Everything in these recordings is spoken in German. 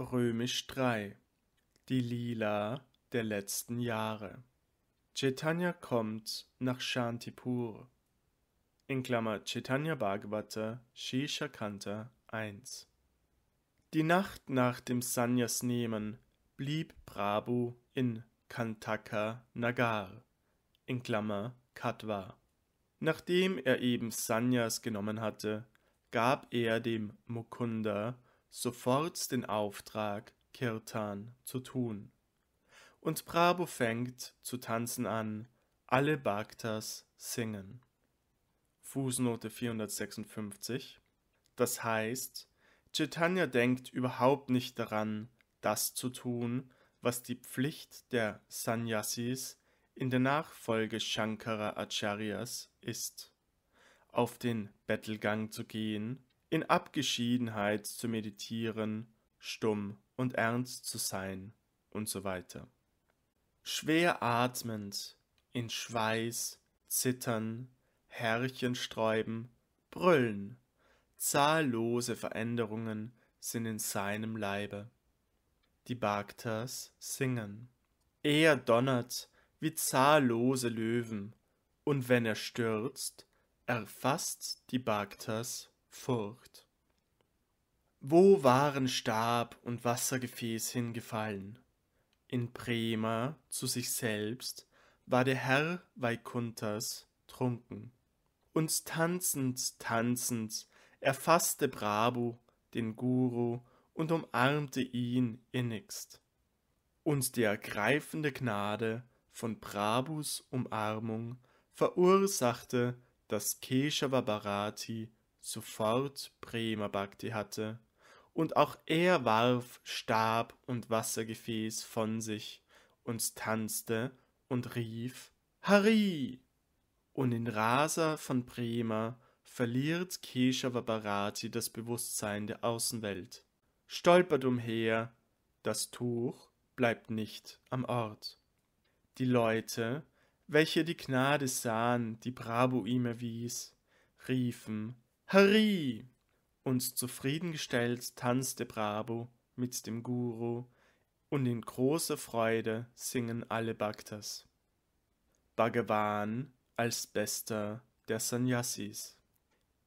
Römisch 3 Die Lila der letzten Jahre Chaitanya kommt nach Shantipur in Klammer Chaitanya Bhagavata Shisha Kanta 1 Die Nacht nach dem Sanyas nehmen blieb Prabhu in Kantaka Nagar in Klammer Katwa. Nachdem er eben Sanyas genommen hatte, gab er dem Mukunda sofort den Auftrag, Kirtan zu tun. Und Prabhu fängt zu tanzen an, alle Bhaktas singen. Fußnote 456. Das heißt, Chaitanya denkt überhaupt nicht daran, das zu tun, was die Pflicht der Sannyasis in der Nachfolge Shankara Acharyas ist. Auf den Bettelgang zu gehen in Abgeschiedenheit zu meditieren, stumm und ernst zu sein und so weiter. Schwer atmend, in Schweiß, Zittern, Härchen sträuben, Brüllen, zahllose Veränderungen sind in seinem Leibe. Die Bhaktas singen. Er donnert wie zahllose Löwen, und wenn er stürzt, erfasst die Bhaktas Furcht. Wo waren Stab und Wassergefäß hingefallen? In Prema zu sich selbst war der Herr Vaikunthas trunken. Und tanzend, tanzend erfasste Brabo den Guru und umarmte ihn innigst. Und die ergreifende Gnade von Brabus Umarmung verursachte, dass Keshava Bharati sofort Prema Bhakti hatte, und auch er warf Stab und Wassergefäß von sich und tanzte und rief Hari! Und in Rasa von Prema verliert Keshava Bharati das Bewusstsein der Außenwelt, stolpert umher, das Tuch bleibt nicht am Ort. Die Leute, welche die Gnade sahen, die Prabhu ihm erwies, riefen Hari! Und zufriedengestellt tanzte Brabo mit dem Guru und in großer Freude singen alle Bhaktas. Bhagavan als Bester der Sannyasis.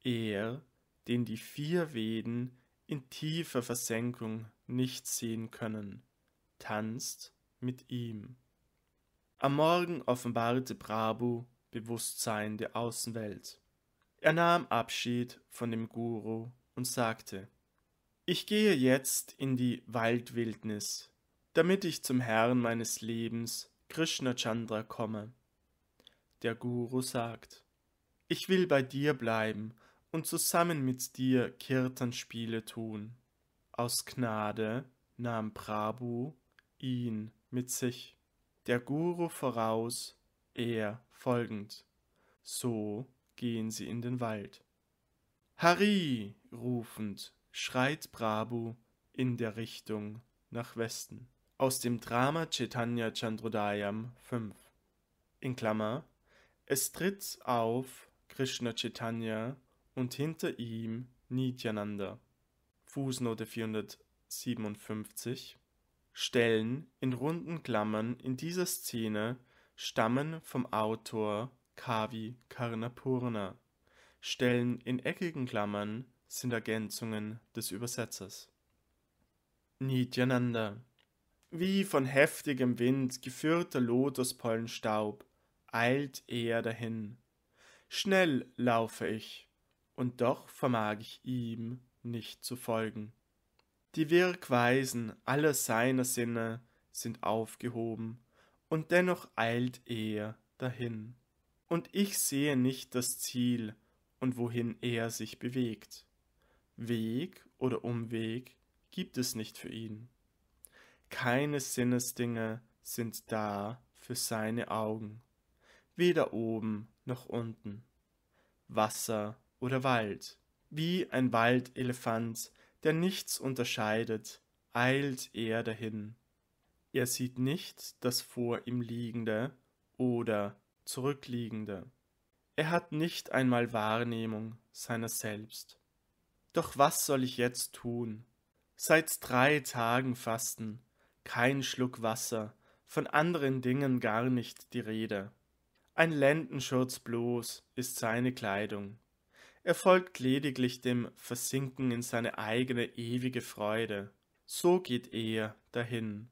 Er, den die vier Veden in tiefer Versenkung nicht sehen können, tanzt mit ihm. Am Morgen offenbarte Prabhu Bewusstsein der Außenwelt. Er nahm Abschied von dem Guru und sagte, ich gehe jetzt in die Waldwildnis, damit ich zum Herrn meines Lebens, Krishna Chandra, komme. Der Guru sagt, ich will bei dir bleiben und zusammen mit dir Kirtanspiele tun. Aus Gnade nahm Prabhu ihn mit sich, der Guru voraus, er folgend. So gehen sie in den Wald. Harry! rufend schreit Brabu in der Richtung nach Westen. Aus dem Drama Chaitanya Chandrodayam 5 in Klammer Es tritt auf Krishna Chaitanya und hinter ihm Nityananda. Fußnote 457 Stellen in runden Klammern in dieser Szene stammen vom Autor Kavi Karnapurna. Stellen in eckigen Klammern sind Ergänzungen des Übersetzers. Nityananda. Wie von heftigem Wind geführter Lotuspollenstaub eilt er dahin. Schnell laufe ich, und doch vermag ich ihm nicht zu folgen. Die Wirkweisen aller seiner Sinne sind aufgehoben, und dennoch eilt er dahin und ich sehe nicht das Ziel und wohin er sich bewegt. Weg oder Umweg gibt es nicht für ihn. Keine Sinnesdinge sind da für seine Augen, weder oben noch unten. Wasser oder Wald, wie ein Waldelefant, der nichts unterscheidet, eilt er dahin. Er sieht nicht das vor ihm liegende oder Zurückliegende. Er hat nicht einmal Wahrnehmung seiner selbst. Doch was soll ich jetzt tun? Seit drei Tagen Fasten, kein Schluck Wasser, von anderen Dingen gar nicht die Rede. Ein Lendenschurz bloß ist seine Kleidung. Er folgt lediglich dem Versinken in seine eigene ewige Freude. So geht er dahin.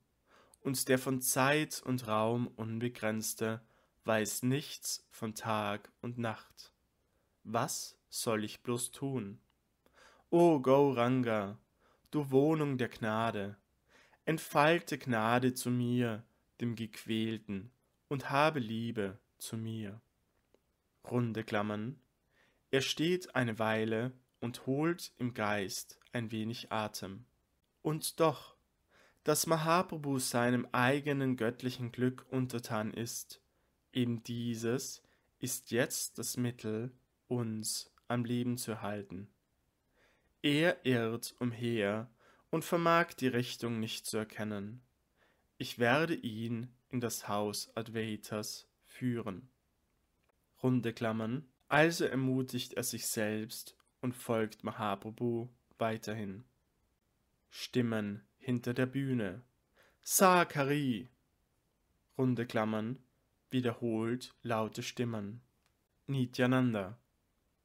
Und der von Zeit und Raum unbegrenzte weiß nichts von Tag und Nacht. Was soll ich bloß tun? O Gauranga, du Wohnung der Gnade, entfalte Gnade zu mir, dem Gequälten, und habe Liebe zu mir. Runde Klammern. Er steht eine Weile und holt im Geist ein wenig Atem. Und doch, dass Mahaprabhu seinem eigenen göttlichen Glück untertan ist, Eben dieses ist jetzt das Mittel, uns am Leben zu erhalten. Er irrt umher und vermag die Richtung nicht zu erkennen. Ich werde ihn in das Haus Advaitas führen. Runde Klammern. Also ermutigt er sich selbst und folgt Mahaprabhu weiterhin. Stimmen hinter der Bühne. Sakari! Runde Klammern wiederholt laute Stimmen. Nityananda.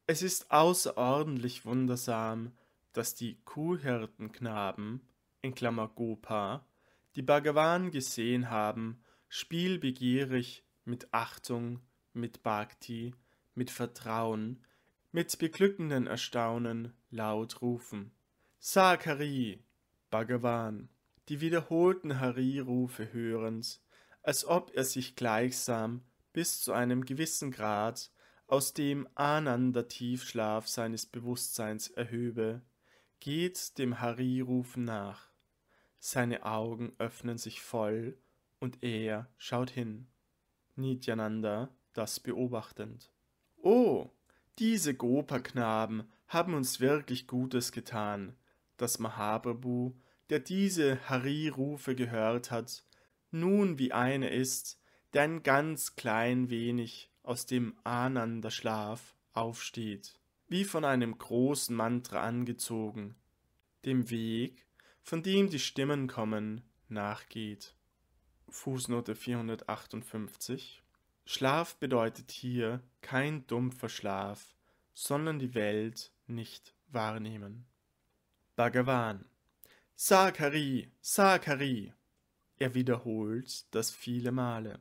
Es ist außerordentlich wundersam, dass die Kuhhirtenknaben, in Klammer Gopa, die Bhagavan gesehen haben, spielbegierig, mit Achtung, mit Bhakti, mit Vertrauen, mit beglückendem Erstaunen laut rufen. Sag Hari, Bhagavan. Die wiederholten Hari-Rufe hörend als ob er sich gleichsam bis zu einem gewissen Grad aus dem Ananda-Tiefschlaf seines Bewusstseins erhöbe, geht dem Hari-Rufen nach. Seine Augen öffnen sich voll und er schaut hin. Nityananda das beobachtend. Oh, diese Gopa-Knaben haben uns wirklich Gutes getan, dass Mahaprabhu, der diese Hari-Rufe gehört hat, nun wie eine ist, der ein ganz klein wenig aus dem Ananda Schlaf aufsteht, wie von einem großen Mantra angezogen, dem Weg, von dem die Stimmen kommen, nachgeht. Fußnote 458 Schlaf bedeutet hier kein dumpfer Schlaf, sondern die Welt nicht wahrnehmen. Bhagavan Sakari, Sakari er wiederholt das viele Male.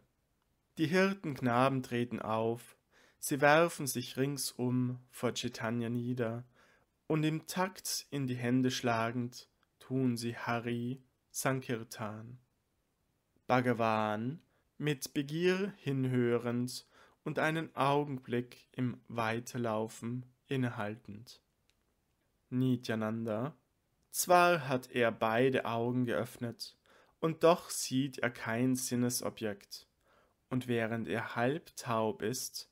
Die Hirtenknaben treten auf, sie werfen sich ringsum vor Chaitanya nieder, und im Takt in die Hände schlagend tun sie Hari Sankirtan. Bhagavan, mit Begier hinhörend und einen Augenblick im Weiterlaufen innehaltend. Nityananda, zwar hat er beide Augen geöffnet, und doch sieht er kein Sinnesobjekt. Und während er halb taub ist,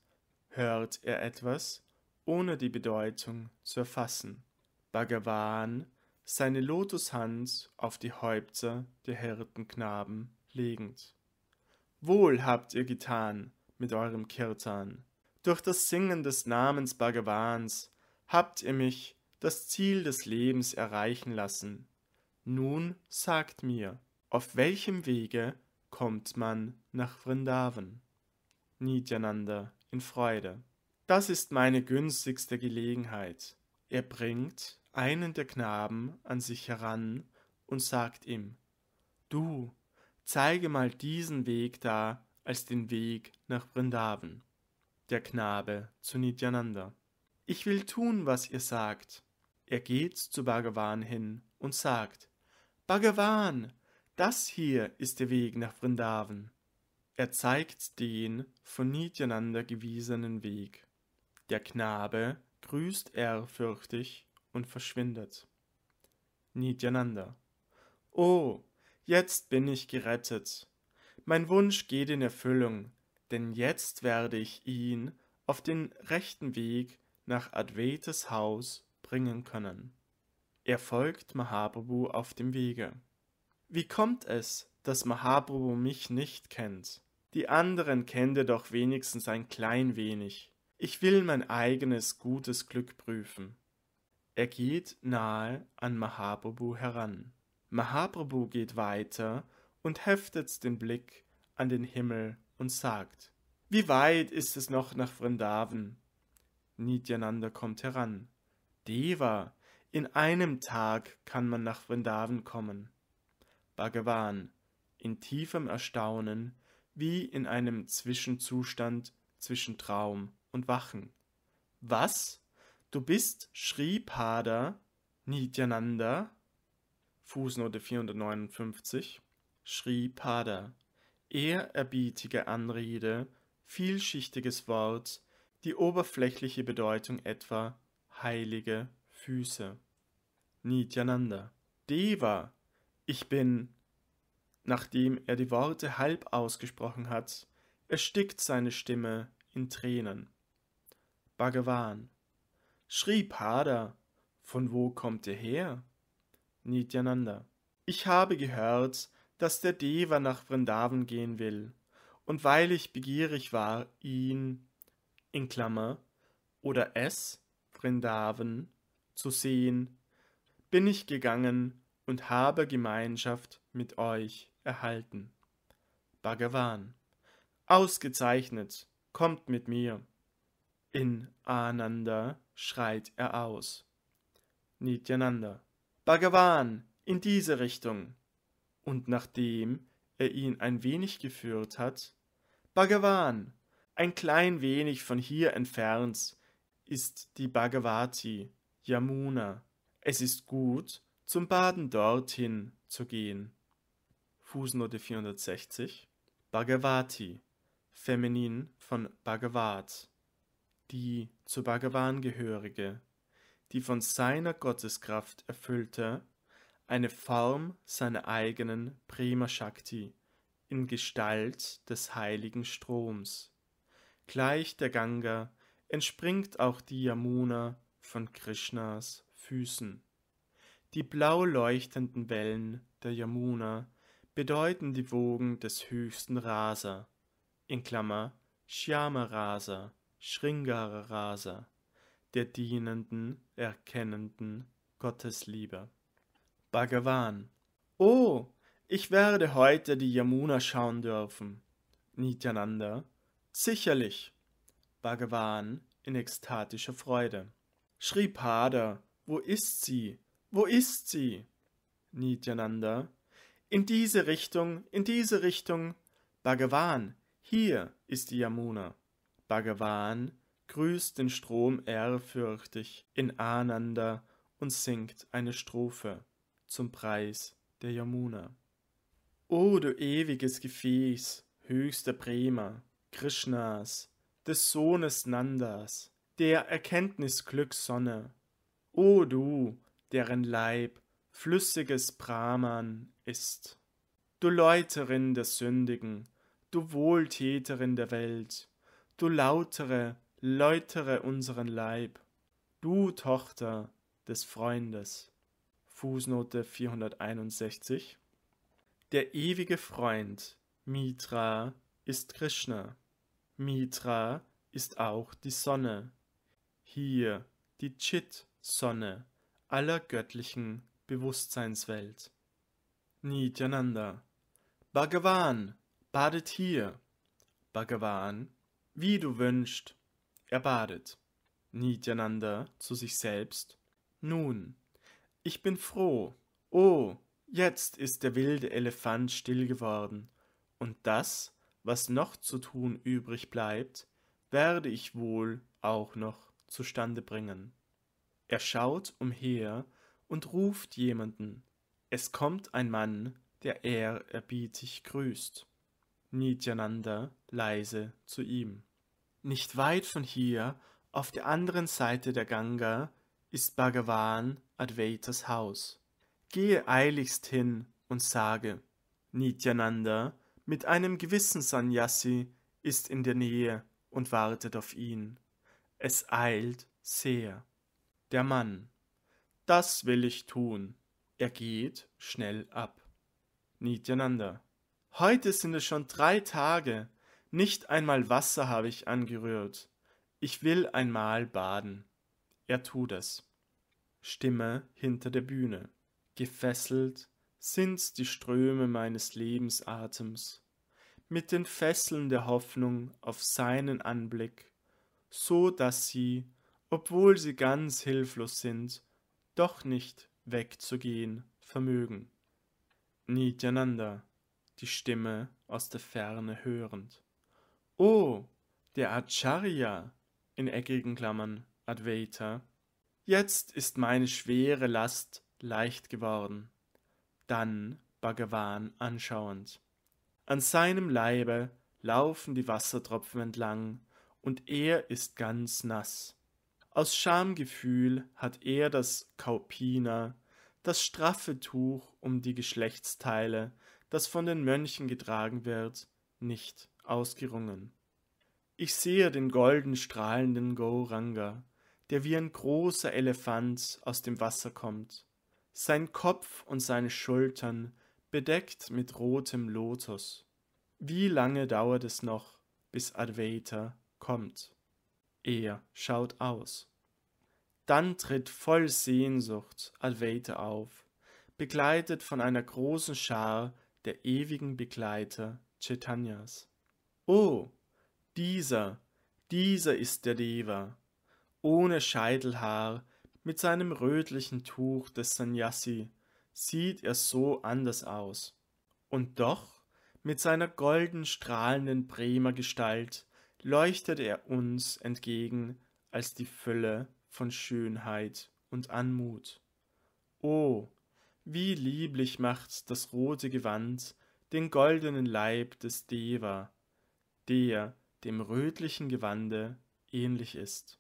hört er etwas, ohne die Bedeutung zu erfassen. Bhagavan seine Lotushand auf die Häupter der Hirtenknaben legend. Wohl habt ihr getan mit eurem Kirtan. Durch das Singen des Namens Bhagavans habt ihr mich das Ziel des Lebens erreichen lassen. Nun sagt mir, auf welchem Wege kommt man nach Vrindavan? Nityananda in Freude. Das ist meine günstigste Gelegenheit. Er bringt einen der Knaben an sich heran und sagt ihm, Du, zeige mal diesen Weg da als den Weg nach Vrindavan. Der Knabe zu Nityananda. Ich will tun, was ihr sagt. Er geht zu Bhagavan hin und sagt, Bhagavan, das hier ist der Weg nach Vrindavan. Er zeigt den von Nityananda gewiesenen Weg. Der Knabe grüßt ehrfürchtig und verschwindet. Nityananda. Oh, jetzt bin ich gerettet. Mein Wunsch geht in Erfüllung, denn jetzt werde ich ihn auf den rechten Weg nach Advaites Haus bringen können. Er folgt Mahaprabhu auf dem Wege. Wie kommt es, dass Mahabhu mich nicht kennt? Die anderen kennt er doch wenigstens ein klein wenig. Ich will mein eigenes gutes Glück prüfen. Er geht nahe an Mahabhu heran. Mahabhu geht weiter und heftet den Blick an den Himmel und sagt, wie weit ist es noch nach Vrindavan? Nityananda kommt heran. Deva, in einem Tag kann man nach Vrindavan kommen. Bhagavan in tiefem Erstaunen, wie in einem Zwischenzustand zwischen Traum und Wachen. Was? Du bist Shri Pada Nityananda? Fußnote 459 Shri Pada. Ehrerbietige Anrede, vielschichtiges Wort, die oberflächliche Bedeutung etwa heilige Füße. Nityananda. Deva ich bin, nachdem er die Worte halb ausgesprochen hat, erstickt seine Stimme in Tränen. Bhagavan, Sri Pada, von wo kommt ihr her? Nityananda, ich habe gehört, dass der Deva nach Vrindavan gehen will, und weil ich begierig war, ihn, in Klammer, oder es, Vrindavan, zu sehen, bin ich gegangen und habe Gemeinschaft mit euch erhalten. Bhagavan. Ausgezeichnet, kommt mit mir. In Ananda schreit er aus. Nityananda. Bhagavan, in diese Richtung. Und nachdem er ihn ein wenig geführt hat, Bhagavan, ein klein wenig von hier entfernt, ist die Bhagavati, Yamuna. Es ist gut, zum Baden dorthin zu gehen. Fußnote 460 Bhagavati, feminin von Bhagavat, die zu Bhagavan gehörige, die von seiner Gotteskraft erfüllte, eine Form seiner eigenen Prima Shakti in Gestalt des heiligen Stroms. Gleich der Ganga entspringt auch die Yamuna von Krishnas Füßen. Die blau leuchtenden Wellen der Yamuna bedeuten die Wogen des höchsten Rasa in Klammer (Shyama Rasa, Sringara Rasa), der dienenden, erkennenden Gottesliebe. Bhagavan Oh, ich werde heute die Yamuna schauen dürfen. Nityananda Sicherlich. Bhagavan in ekstatischer Freude. Shripada, wo ist sie? Wo ist sie? Nityananda. In diese Richtung, in diese Richtung. Bhagavan, hier ist die Yamuna. Bhagavan grüßt den Strom ehrfürchtig in Ananda und singt eine Strophe zum Preis der Yamuna. O du ewiges Gefäß, höchster Prema, Krishnas, des Sohnes Nandas, der Erkenntnisglückssonne. O du, deren Leib flüssiges Brahman ist. Du Läuterin der Sündigen, du Wohltäterin der Welt, du lautere, läutere unseren Leib, du Tochter des Freundes. Fußnote 461 Der ewige Freund, Mitra, ist Krishna. Mitra ist auch die Sonne. Hier die Chit-Sonne aller göttlichen Bewusstseinswelt. Nityananda. Bhagavan, badet hier. Bhagavan, wie du wünschst. Er badet. Nityananda zu sich selbst. Nun, ich bin froh. Oh, jetzt ist der wilde Elefant still geworden. Und das, was noch zu tun übrig bleibt, werde ich wohl auch noch zustande bringen. Er schaut umher und ruft jemanden. Es kommt ein Mann, der ehrerbietig grüßt. Nityananda leise zu ihm. Nicht weit von hier, auf der anderen Seite der Ganga, ist Bhagavan Advaitas Haus. Gehe eiligst hin und sage, Nityananda mit einem gewissen Sannyasi ist in der Nähe und wartet auf ihn. Es eilt sehr. Der Mann. Das will ich tun. Er geht schnell ab. Nityananda. Heute sind es schon drei Tage. Nicht einmal Wasser habe ich angerührt. Ich will einmal baden. Er tut es. Stimme hinter der Bühne. Gefesselt sind's die Ströme meines Lebensatems. Mit den Fesseln der Hoffnung auf seinen Anblick, so dass sie obwohl sie ganz hilflos sind, doch nicht wegzugehen vermögen. Nityananda, die Stimme aus der Ferne hörend. Oh, der Acharya, in eckigen Klammern, Advaita. Jetzt ist meine schwere Last leicht geworden. Dann Bhagavan anschauend. An seinem Leibe laufen die Wassertropfen entlang, und er ist ganz nass. Aus Schamgefühl hat er das Kaupina, das straffe Tuch um die Geschlechtsteile, das von den Mönchen getragen wird, nicht ausgerungen. Ich sehe den golden strahlenden Gauranga, der wie ein großer Elefant aus dem Wasser kommt, sein Kopf und seine Schultern bedeckt mit rotem Lotus. Wie lange dauert es noch, bis Advaita kommt? Er schaut aus. Dann tritt voll Sehnsucht Advaita auf, begleitet von einer großen Schar der ewigen Begleiter Chaitanyas. Oh, dieser, dieser ist der Deva, ohne Scheitelhaar, mit seinem rötlichen Tuch des Sanyasi, sieht er so anders aus. Und doch, mit seiner golden strahlenden Bremer Gestalt, leuchtet er uns entgegen als die Fülle von Schönheit und Anmut. O, oh, wie lieblich macht das rote Gewand den goldenen Leib des Deva, der dem rötlichen Gewande ähnlich ist.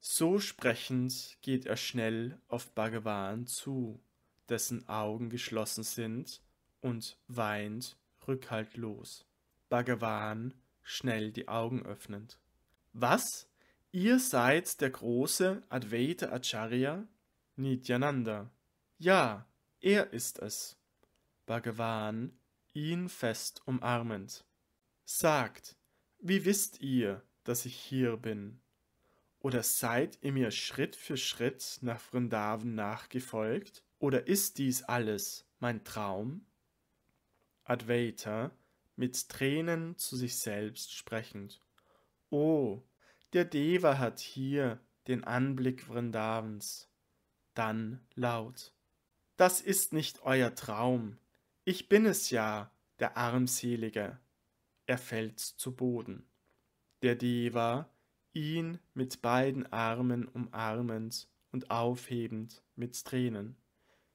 So sprechend geht er schnell auf Bhagavan zu, dessen Augen geschlossen sind und weint rückhaltlos. Bhagavan schnell die Augen öffnend. Was? Ihr seid der große Advaita Acharya Nityananda. Ja, er ist es. Bhagavan, ihn fest umarmend. Sagt, wie wisst ihr, dass ich hier bin? Oder seid ihr mir Schritt für Schritt nach Vrindavan nachgefolgt? Oder ist dies alles mein Traum? Advaita mit Tränen zu sich selbst sprechend. Oh, der Deva hat hier den Anblick Vrindavens. Dann laut. Das ist nicht euer Traum. Ich bin es ja, der Armselige. Er fällt zu Boden. Der Deva, ihn mit beiden Armen umarmend und aufhebend mit Tränen.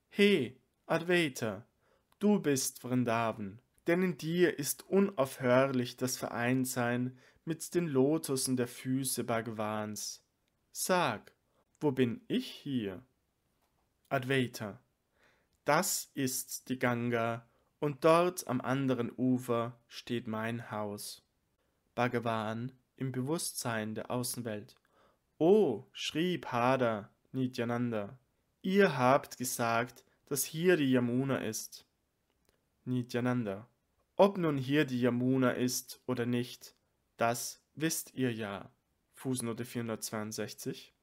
He, Advaita, du bist Vrindavan, denn in dir ist unaufhörlich das Vereintsein mit den Lotussen der Füße Bhagavans. Sag, wo bin ich hier? Advaita, das ist die Ganga, und dort am anderen Ufer steht mein Haus. Bhagavan im Bewusstsein der Außenwelt. O schrie Pada Nityananda, ihr habt gesagt, dass hier die Yamuna ist. Nityananda, ob nun hier die Yamuna ist oder nicht, das wisst ihr ja. Fußnote 462.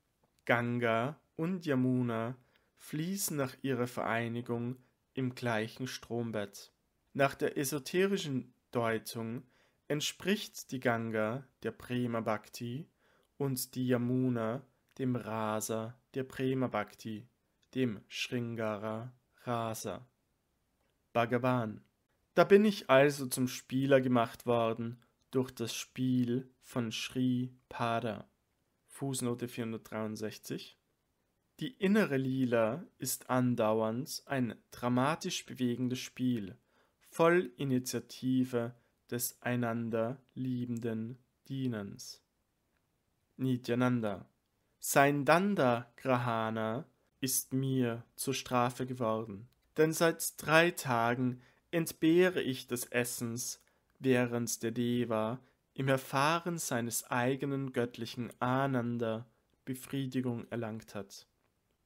Ganga und Yamuna fließen nach ihrer Vereinigung im gleichen Strombett. Nach der esoterischen Deutung entspricht die Ganga der Prema Bhakti und die Yamuna dem Rasa der Prema Bhakti, dem Shringara Rasa. Bhagavan da bin ich also zum Spieler gemacht worden durch das Spiel von Sri Pada. Fußnote 463. Die innere Lila ist andauernd ein dramatisch bewegendes Spiel, voll Initiative des einander liebenden Dienens. Nityananda. Sein Danda Grahana ist mir zur Strafe geworden, denn seit drei Tagen entbehre ich des Essens, während der Deva im Erfahren seines eigenen göttlichen Ananda Befriedigung erlangt hat.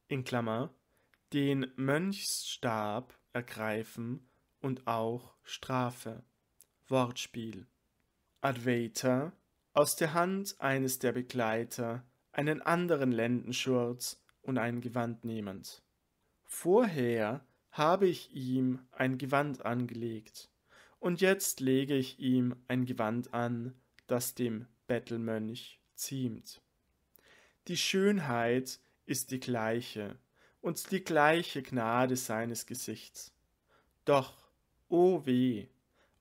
In Klammer, den Mönchsstab ergreifen und auch Strafe. Wortspiel. Advaita, aus der Hand eines der Begleiter einen anderen Lendenschurz und ein Gewand nehmend. Vorher habe ich ihm ein Gewand angelegt, und jetzt lege ich ihm ein Gewand an, das dem Bettelmönch ziemt. Die Schönheit ist die gleiche und die gleiche Gnade seines Gesichts. Doch, o oh weh,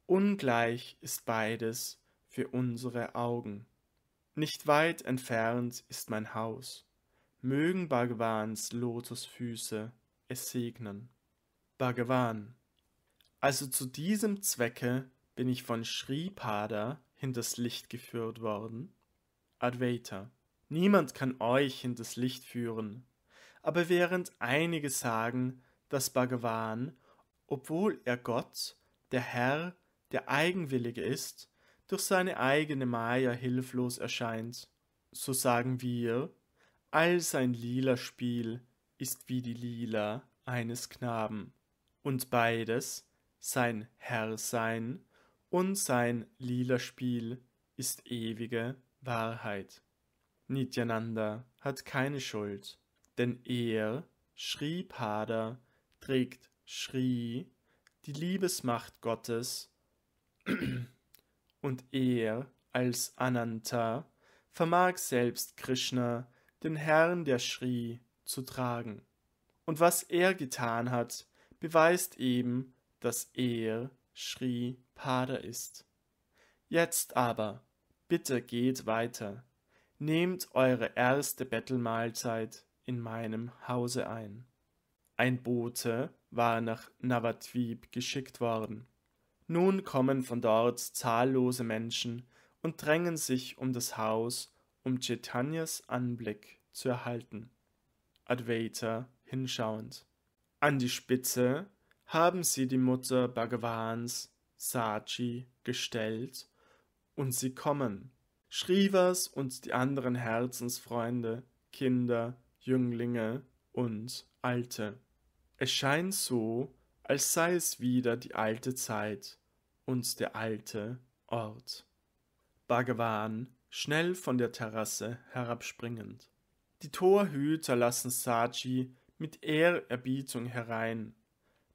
ungleich ist beides für unsere Augen. Nicht weit entfernt ist mein Haus. Mögen Bhagavans Lotusfüße es segnen. Bhagavan. Also zu diesem Zwecke bin ich von Sripada hinters Licht geführt worden. Advaita. Niemand kann euch hinters Licht führen. Aber während einige sagen, dass Bhagavan, obwohl er Gott, der Herr, der Eigenwillige ist, durch seine eigene Maya hilflos erscheint, so sagen wir, all sein lila Spiel ist wie die Lila eines Knaben und beides, sein Herrsein und sein lila Spiel, ist ewige Wahrheit. Nityananda hat keine Schuld, denn er, Sri Pada, trägt Sri, die Liebesmacht Gottes, und er als Ananta vermag selbst Krishna, den Herrn der Sri, zu tragen. Und was er getan hat, beweist eben, dass er Shri Pada ist. Jetzt aber, bitte geht weiter, nehmt eure erste Bettelmahlzeit in meinem Hause ein. Ein Bote war nach Navadvip geschickt worden. Nun kommen von dort zahllose Menschen und drängen sich um das Haus, um Chaitanyas Anblick zu erhalten. Advaita hinschauend. An die Spitze haben sie die Mutter Bhagavans, Sachi, gestellt und sie kommen. Shrivas und die anderen Herzensfreunde, Kinder, Jünglinge und Alte. Es scheint so, als sei es wieder die alte Zeit und der alte Ort. Bhagavan, schnell von der Terrasse herabspringend. Die Torhüter lassen Sachi mit Ehrerbietung herein.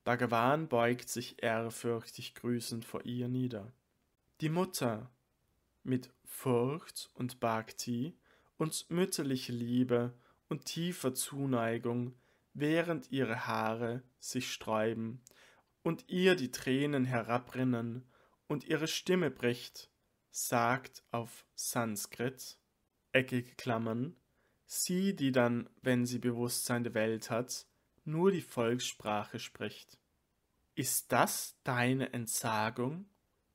Bhagavan beugt sich ehrfürchtig grüßend vor ihr nieder. Die Mutter mit Furcht und Bhakti und mütterliche Liebe und tiefer Zuneigung, während ihre Haare sich sträuben und ihr die Tränen herabrinnen und ihre Stimme bricht, sagt auf Sanskrit, eckige Klammern, Sie, die dann, wenn sie Bewusstsein der Welt hat, nur die Volkssprache spricht. Ist das deine Entsagung?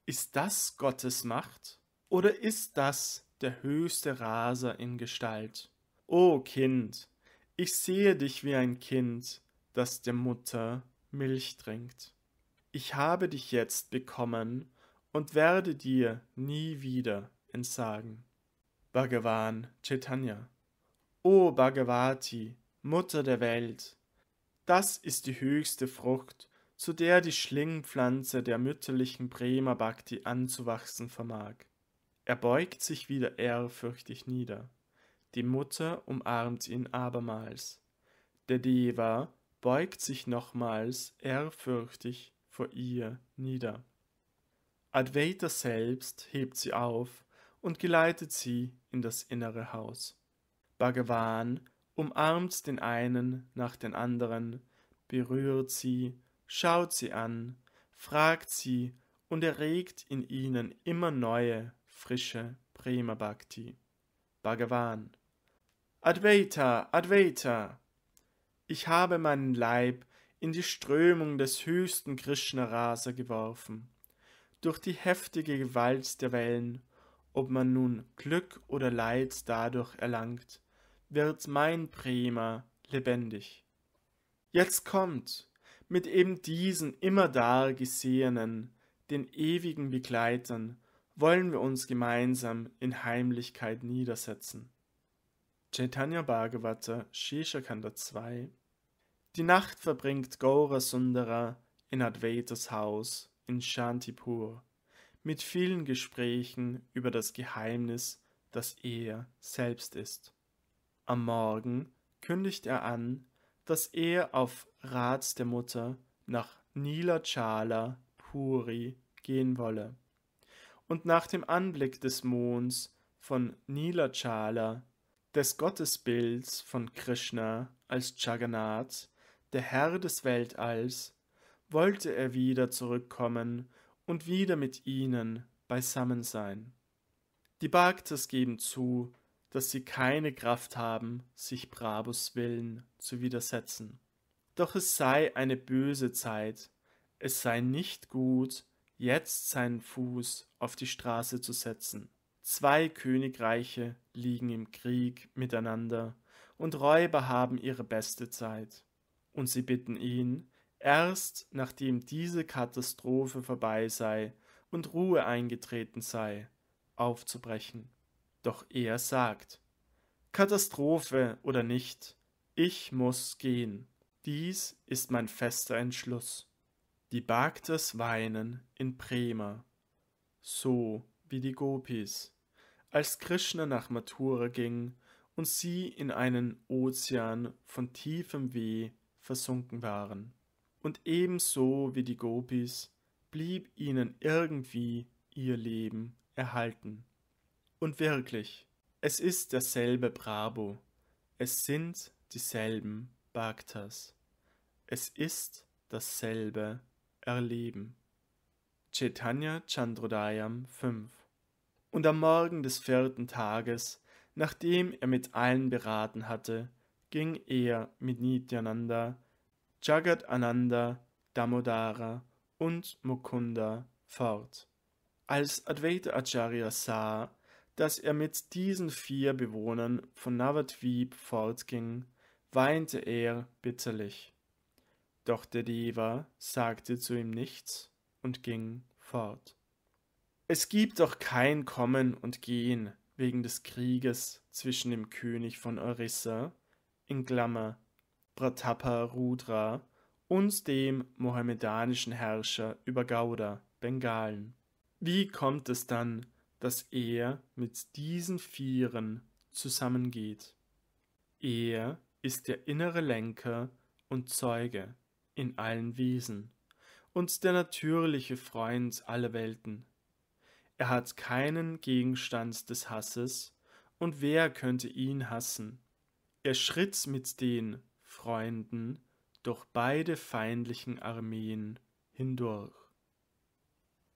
Ist das Gottes Macht? Oder ist das der höchste Raser in Gestalt? O Kind, ich sehe dich wie ein Kind, das der Mutter Milch trinkt. Ich habe dich jetzt bekommen und werde dir nie wieder entsagen. Bhagavan Chaitanya O Bhagavati, Mutter der Welt, das ist die höchste Frucht, zu der die Schlingpflanze der mütterlichen Prema Bhakti anzuwachsen vermag. Er beugt sich wieder ehrfürchtig nieder. Die Mutter umarmt ihn abermals. Der Deva beugt sich nochmals ehrfürchtig vor ihr nieder. Advaita selbst hebt sie auf und geleitet sie in das innere Haus. Bhagavan, umarmt den einen nach den anderen, berührt sie, schaut sie an, fragt sie und erregt in ihnen immer neue, frische Prema Bhakti. Bhagavan. Advaita, Advaita! Ich habe meinen Leib in die Strömung des höchsten Krishna-Rasa geworfen. Durch die heftige Gewalt der Wellen, ob man nun Glück oder Leid dadurch erlangt, wird mein Bremer lebendig. Jetzt kommt mit eben diesen immerdar Gesehenen, den ewigen Begleitern, wollen wir uns gemeinsam in Heimlichkeit niedersetzen. Chaitanya Bhagavata, Shishakanda 2 Die Nacht verbringt Gaura Sundara in Advaitas Haus in Shantipur mit vielen Gesprächen über das Geheimnis, das er selbst ist. Am Morgen kündigt er an, dass er auf Rat der Mutter nach Nila Chala Puri, gehen wolle. Und nach dem Anblick des Monds von Nila Chala, des Gottesbilds von Krishna als Jagannath, der Herr des Weltalls, wollte er wieder zurückkommen und wieder mit ihnen beisammen sein. Die Bhaktas geben zu, dass sie keine Kraft haben, sich Brabus Willen zu widersetzen. Doch es sei eine böse Zeit, es sei nicht gut, jetzt seinen Fuß auf die Straße zu setzen. Zwei Königreiche liegen im Krieg miteinander, und Räuber haben ihre beste Zeit. Und sie bitten ihn, erst nachdem diese Katastrophe vorbei sei und Ruhe eingetreten sei, aufzubrechen doch er sagt, Katastrophe oder nicht, ich muss gehen, dies ist mein fester Entschluss. Die Bagdes weinen in Prema, so wie die Gopis, als Krishna nach Mathura ging und sie in einen Ozean von tiefem Weh versunken waren. Und ebenso wie die Gopis blieb ihnen irgendwie ihr Leben erhalten. Und wirklich, es ist derselbe Brabo, es sind dieselben Bhaktas, es ist dasselbe Erleben. Chaitanya Chandrodayam 5 Und am Morgen des vierten Tages, nachdem er mit allen beraten hatte, ging er mit Nityananda, Jagat Ananda, Damodara und Mukunda fort. Als Advaita Acharya sah, dass er mit diesen vier Bewohnern von Navadvip fortging, weinte er bitterlich. Doch der Deva sagte zu ihm nichts und ging fort. Es gibt doch kein Kommen und Gehen wegen des Krieges zwischen dem König von Orissa, in Glamour, Pratapa Rudra, und dem mohammedanischen Herrscher über Gauda, Bengalen. Wie kommt es dann, dass er mit diesen Vieren zusammengeht. Er ist der innere Lenker und Zeuge in allen Wesen und der natürliche Freund aller Welten. Er hat keinen Gegenstand des Hasses, und wer könnte ihn hassen? Er schritt mit den Freunden durch beide feindlichen Armeen hindurch.